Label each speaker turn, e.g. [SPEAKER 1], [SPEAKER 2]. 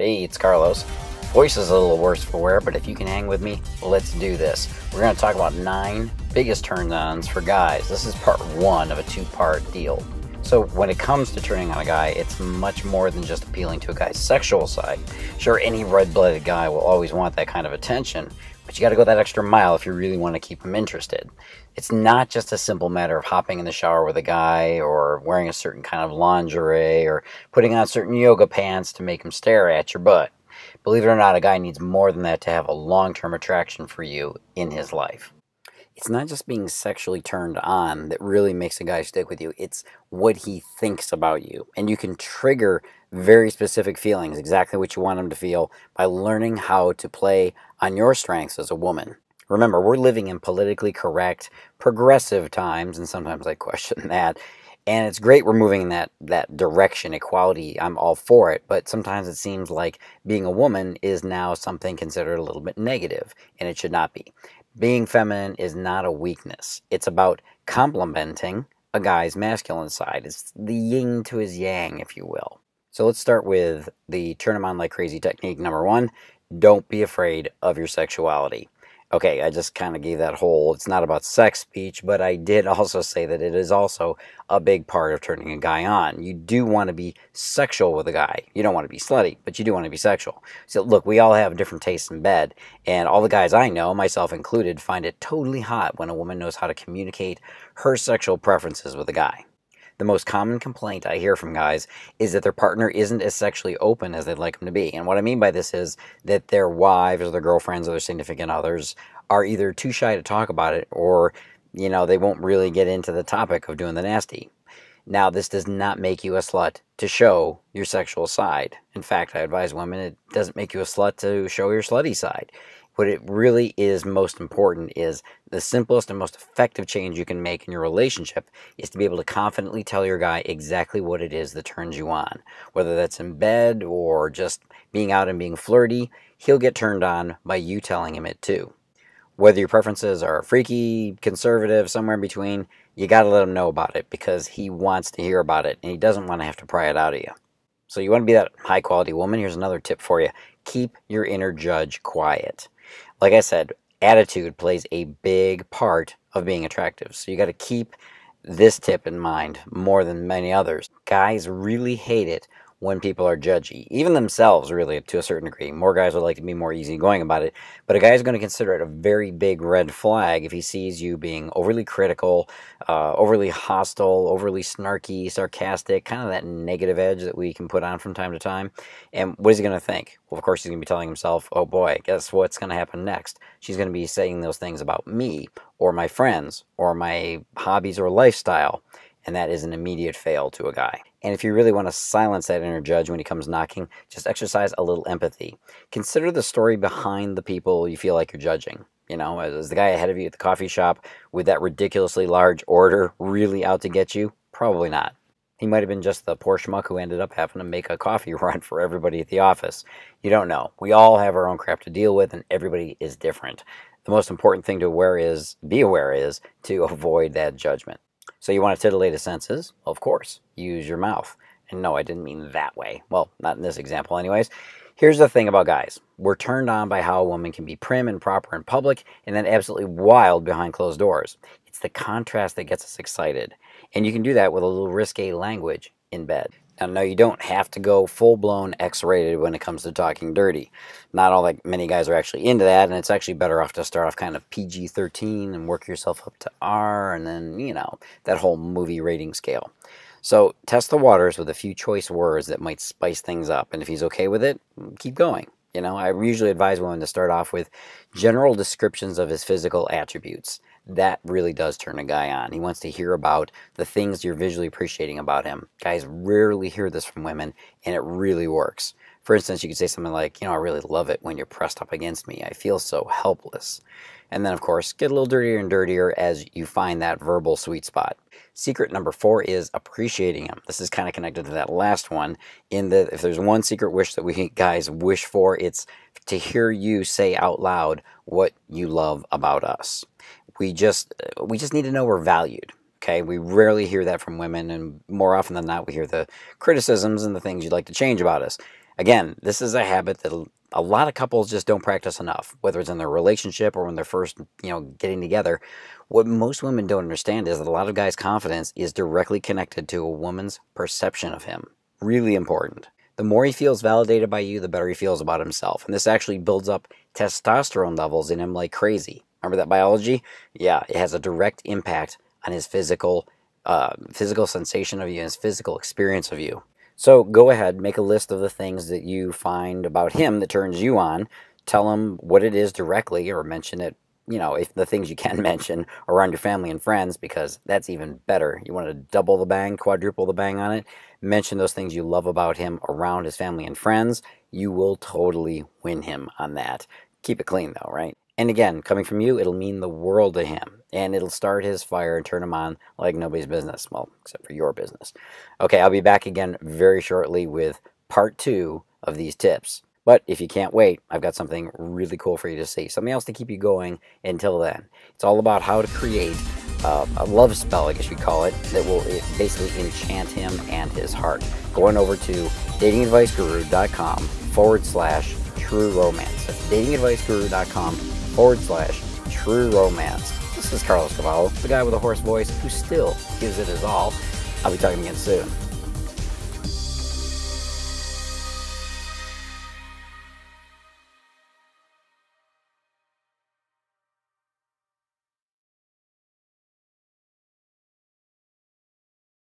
[SPEAKER 1] Hey, it's Carlos. Voice is a little worse for wear, but if you can hang with me, let's do this. We're going to talk about nine biggest turn ons for guys. This is part one of a two part deal. So when it comes to turning on a guy, it's much more than just appealing to a guy's sexual side. Sure, any red-blooded guy will always want that kind of attention, but you got to go that extra mile if you really want to keep him interested. It's not just a simple matter of hopping in the shower with a guy or wearing a certain kind of lingerie or putting on certain yoga pants to make him stare at your butt. Believe it or not, a guy needs more than that to have a long-term attraction for you in his life it's not just being sexually turned on that really makes a guy stick with you. It's what he thinks about you. And you can trigger very specific feelings, exactly what you want him to feel, by learning how to play on your strengths as a woman. Remember, we're living in politically correct, progressive times, and sometimes I question that and it's great we're moving in that that direction equality i'm all for it but sometimes it seems like being a woman is now something considered a little bit negative and it should not be being feminine is not a weakness it's about complementing a guy's masculine side it's the yin to his yang if you will so let's start with the turn him on like crazy technique number one don't be afraid of your sexuality Okay, I just kind of gave that whole, it's not about sex speech, but I did also say that it is also a big part of turning a guy on. You do want to be sexual with a guy. You don't want to be slutty, but you do want to be sexual. So look, we all have different tastes in bed, and all the guys I know, myself included, find it totally hot when a woman knows how to communicate her sexual preferences with a guy the most common complaint I hear from guys is that their partner isn't as sexually open as they'd like them to be. And what I mean by this is that their wives or their girlfriends or their significant others are either too shy to talk about it or, you know, they won't really get into the topic of doing the nasty. Now, this does not make you a slut to show your sexual side. In fact, I advise women it doesn't make you a slut to show your slutty side. What it really is most important is the simplest and most effective change you can make in your relationship is to be able to confidently tell your guy exactly what it is that turns you on. Whether that's in bed or just being out and being flirty, he'll get turned on by you telling him it too. Whether your preferences are freaky, conservative, somewhere in between, you got to let him know about it because he wants to hear about it and he doesn't want to have to pry it out of you. So you want to be that high quality woman, here's another tip for you. Keep your inner judge quiet like I said, attitude plays a big part of being attractive. So you got to keep this tip in mind more than many others. Guys really hate it when people are judgy, even themselves, really, to a certain degree. More guys would like to be more easygoing about it, but a guy is going to consider it a very big red flag if he sees you being overly critical, uh, overly hostile, overly snarky, sarcastic, kind of that negative edge that we can put on from time to time. And what is he going to think? Well, of course, he's going to be telling himself, oh boy, guess what's going to happen next? She's going to be saying those things about me or my friends or my hobbies or lifestyle and that is an immediate fail to a guy. And if you really want to silence that inner judge when he comes knocking, just exercise a little empathy. Consider the story behind the people you feel like you're judging. You know, is the guy ahead of you at the coffee shop with that ridiculously large order really out to get you? Probably not. He might have been just the poor schmuck who ended up having to make a coffee run for everybody at the office. You don't know. We all have our own crap to deal with, and everybody is different. The most important thing to aware is, be aware is, to avoid that judgment. So you want to titillate his senses? Of course, use your mouth. And no, I didn't mean that way. Well, not in this example anyways. Here's the thing about guys. We're turned on by how a woman can be prim and proper in public and then absolutely wild behind closed doors. It's the contrast that gets us excited. And you can do that with a little risque language in bed. And no, you don't have to go full-blown X-rated when it comes to talking dirty. Not all that many guys are actually into that, and it's actually better off to start off kind of PG-13 and work yourself up to R, and then, you know, that whole movie rating scale. So test the waters with a few choice words that might spice things up, and if he's okay with it, keep going. You know, I usually advise women to start off with general descriptions of his physical attributes that really does turn a guy on. He wants to hear about the things you're visually appreciating about him. Guys rarely hear this from women, and it really works. For instance, you could say something like, you know, I really love it when you're pressed up against me. I feel so helpless. And then, of course, get a little dirtier and dirtier as you find that verbal sweet spot. Secret number four is appreciating him. This is kind of connected to that last one, in that if there's one secret wish that we guys wish for, it's to hear you say out loud what you love about us we just we just need to know we're valued. Okay, we rarely hear that from women, and more often than not, we hear the criticisms and the things you'd like to change about us. Again, this is a habit that a lot of couples just don't practice enough, whether it's in their relationship or when they're first, you know, getting together. What most women don't understand is that a lot of guys' confidence is directly connected to a woman's perception of him. Really important. The more he feels validated by you, the better he feels about himself. And this actually builds up testosterone levels in him like crazy. Remember that biology? Yeah, it has a direct impact on his physical uh, physical sensation of you and his physical experience of you. So go ahead, make a list of the things that you find about him that turns you on. Tell him what it is directly or mention it, you know, if the things you can mention around your family and friends, because that's even better. You want to double the bang, quadruple the bang on it. Mention those things you love about him around his family and friends. You will totally win him on that. Keep it clean though, right? And again, coming from you, it'll mean the world to him. And it'll start his fire and turn him on like nobody's business. Well, except for your business. Okay, I'll be back again very shortly with part two of these tips. But if you can't wait, I've got something really cool for you to see. Something else to keep you going until then. It's all about how to create uh, a love spell, I guess you call it, that will eh, basically enchant him and his heart. Going over to datingadviceguru.com forward slash true romance. That's datingadviceguru.com forward slash true romance. This is Carlos Cavallo, the guy with a hoarse voice who still gives it his all. I'll be talking again soon.